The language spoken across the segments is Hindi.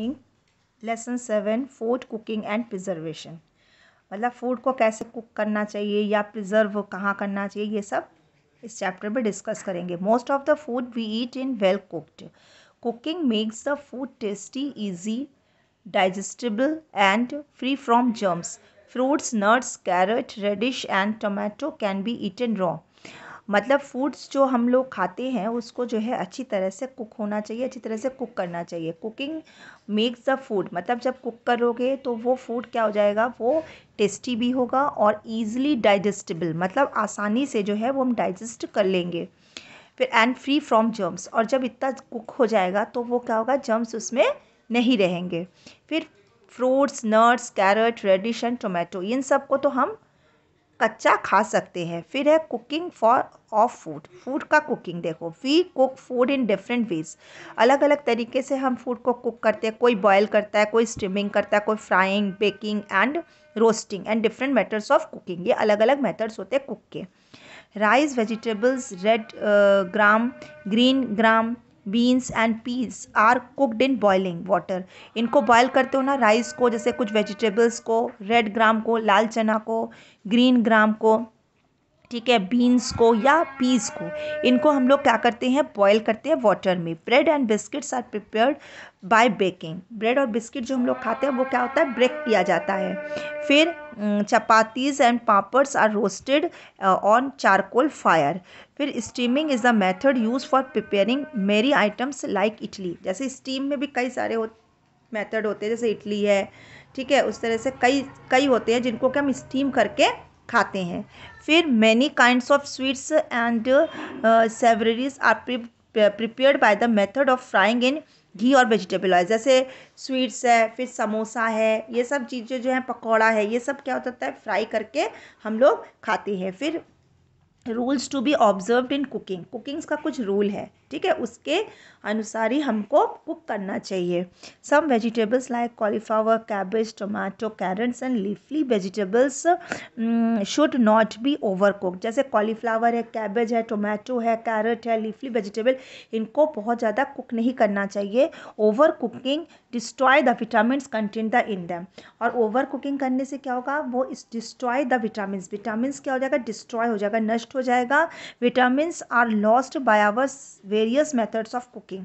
cooking lesson seven food cooking and preservation मतलब फूड को कैसे कुक करना चाहिए या प्रिजर्व कहाँ करना चाहिए ये सब इस चैप्टर में डिस्कस करेंगे most of the food we eat in well cooked cooking makes the food tasty easy digestible and free from germs nuts carrot radish and and can be eat eaten raw मतलब फूड्स जो हम लोग खाते हैं उसको जो है अच्छी तरह से कुक होना चाहिए अच्छी तरह से कुक करना चाहिए कुकिंग मेक्स द फूड मतलब जब कुक करोगे तो वो फूड क्या हो जाएगा वो टेस्टी भी होगा और ईज़िली डाइजेस्टिबल मतलब आसानी से जो है वो हम डाइजेस्ट कर लेंगे फिर एंड फ्री फ्रॉम जर्म्स और जब इतना कुक हो जाएगा तो वो क्या होगा जर्म्स उसमें नहीं रहेंगे फिर fruits nuts carrot radish and tomato इन सब को तो हम कच्चा खा सकते हैं फिर है cooking for of food food का कुकिंग देखो we cook food in different ways अलग अलग तरीके से हम फूड को कुक करते हैं कोई बॉयल करता है कोई स्टीमिंग करता है कोई frying baking and roasting and different methods of cooking ये अलग अलग मेथड्स होते हैं कुक के rice vegetables red gram green gram beans and peas are cooked in boiling water इनको बॉयल करते हो ना राइस को जैसे कुछ वेजिटेबल्स को रेड ग्राम को लाल चना को ग्रीन ग्राम को ठीक है बीन्स को या पीस को इनको हम लोग क्या करते हैं बॉयल करते हैं वाटर में bread and biscuits are prepared by baking bread और बिस्किट जो हम लोग खाते हैं वो क्या होता है ब्रेक किया जाता है फिर chapatis and papads are roasted on charcoal fire फिर steaming is the method use for preparing many items like idli जैसे स्टीम में भी कई सारे हो मेथड होते हैं जैसे इडली है ठीक है उस तरह से कई कई होते हैं जिनको कि हम स्टीम करके खाते हैं फिर many kinds of sweets and savouries are prepare by the method of frying in ghee और वेजिटेबल ऑयल जैसे स्वीट्स है फिर समोसा है ये सब चीज़ें जो हैं पकौड़ा है ये सब क्या होता है फ्राई करके हम लोग खाते हैं फिर rules to be observe in cooking cookings का कुछ रूल है ठीक है उसके अनुसार ही हमको कुक करना चाहिए some vegetables like cauliflower cabbage tomato carrots and leafy vegetables should not be over cook जैसे कॉलीफ्लावर है कैबेज है टोमेटो है कैरेट है लीफली वेजिटेबल इनको बहुत ज़्यादा कुक नहीं करना चाहिए over cooking destroy the vitamin content the in them और ओवर कुकिंग करने से क्या होगा वो इस डिस्ट्रॉय द विटामिन विटामिन क्या हो जाएगा डिस्ट्रॉय हो जाएगा नष्ट हो जाएगा vitamin are lost by our various methods of cooking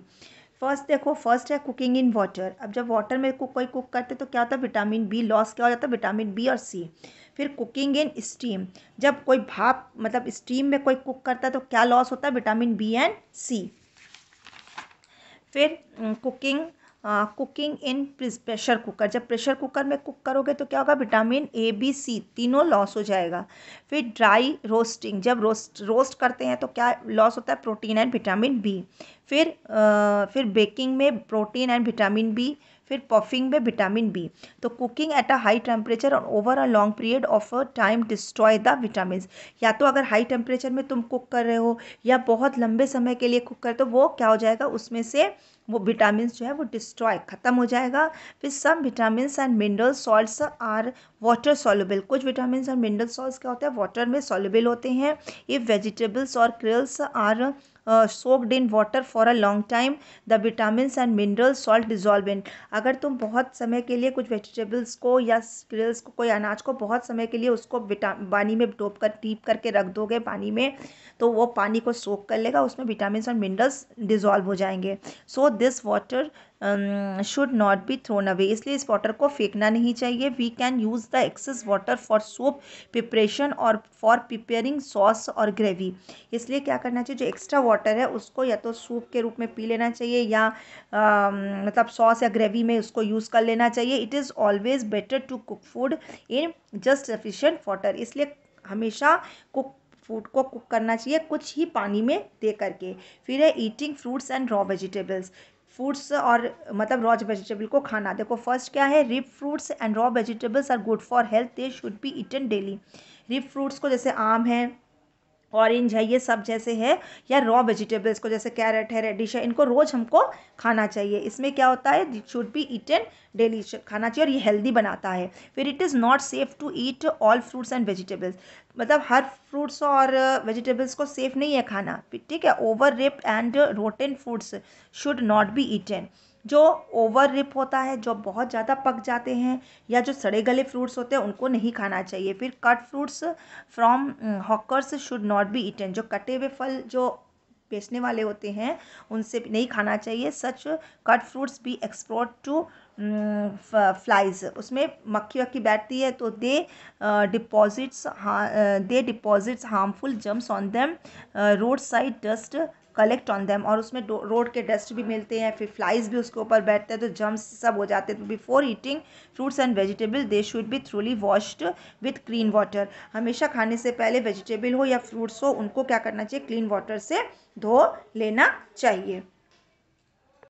first देखो फर्स्ट है कुकिंग इन वाटर अब जब वाटर में कुक कोई कुक करते तो क्या होता है विटामिन बी लॉस क्या हो जाता है विटामिन बी और सी फिर कुकिंग इन स्टीम जब कोई भाप मतलब स्टीम में कोई कुक करता है तो क्या लॉस होता है विटामिन बी एंड सी फिर cooking cooking in pressure cooker जब प्रेशर कुकर में कुक करोगे तो क्या होगा विटामिन ए बी सी तीनों लॉस हो जाएगा फिर ड्राई रोस्टिंग जब रोस्ट रोस्ट करते हैं तो क्या लॉस होता है प्रोटीन एंड विटामिन बी फिर फिर बेकिंग में प्रोटीन एंड विटामिन बी फिर पफिंग में विटामिन बी तो cooking at a high temperature और over a long period of a time destroy the vitamin या तो अगर हाई टेम्परेचर में तुम कुक कर रहे हो या बहुत लंबे समय के लिए कुक कर तो वो क्या हो जाएगा उसमें से वो विटामिन जो है वो डिस्ट्रॉय ख़त्म हो जाएगा फिर some vitamin and mineral salts are water soluble कुछ विटामिन एंड मिनरल सॉल्ट्स क्या होता है वाटर में सॉल्युबल होते हैं ये वेजिटेबल्स और krills are soaked in water for a long time the vitamin and mineral salt dissolve in अगर तुम बहुत समय के लिए कुछ वेजिटेबल्स को या ग्रिल्स को कोई अनाज को बहुत समय के लिए उसको विटा पानी में डोब कर डीप करके रख दोगे पानी में तो वो पानी को सोख कर लेगा उसमें विटामिन और मिनरल्स डिजॉल्व हो जाएंगे so this water should not be thrown away इसलिए इस वाटर को फेंकना नहीं चाहिए we can use the excess water for soup preparation और फॉर प्रिपेयरिंग सॉस और ग्रेवी इसलिए क्या करना चाहिए जो एक्स्ट्रा वाटर है उसको या तो सूप के रूप में पी लेना चाहिए या आ, um, मतलब सॉस या ग्रेवी में उसको यूज़ कर लेना चाहिए it is always better to cook food in just sufficient water इसलिए हमेशा कुक फूड को कुक करना चाहिए कुछ ही पानी में दे करके फिर है eating fruits and raw vegetables fruits और मतलब रॉ वेजिटेबल को खाना देखो फर्स्ट क्या है ripe fruits and raw vegetables are good for health they should be eaten daily ripe fruits को जैसे आम है ऑरेंज है ये सब जैसे है या रॉ वेजिटेबल्स को जैसे कैरेट है रेडिश है इनको रोज़ हमको खाना चाहिए इसमें क्या होता है शुड बी ईटन डेली खाना चाहिए और ये हेल्दी बनाता है फिर it is not safe to eat all fruits and vegetables मतलब हर फ्रूट्स और वेजिटेबल्स को सेफ नहीं है खाना ठीक है over ripe and rotten foods should not be eaten जो ओवर रिप होता है जो बहुत ज़्यादा पक जाते हैं या जो सड़े गले फ्रूट्स होते हैं उनको नहीं खाना चाहिए फिर cut fruits from hawkers should not be eaten जो कटे हुए फल जो बेचने वाले होते हैं उनसे नहीं खाना चाहिए such cut fruits be export to flies उसमें मक्खी वक्की बैठती है तो they deposits they deposits harmful germs on them road side dust collect on them और उसमें रोड के डस्ट भी मिलते हैं फिर फ्लाइज भी उसके ऊपर बैठते हैं तो जम्स सब हो जाते हैं तो before eating fruits and vegetable they should be thoroughly washed with clean water हमेशा खाने से पहले वेजिटेबल हो या फ्रूट्स हो उनको क्या करना चाहिए क्लीन वाटर से धो लेना चाहिए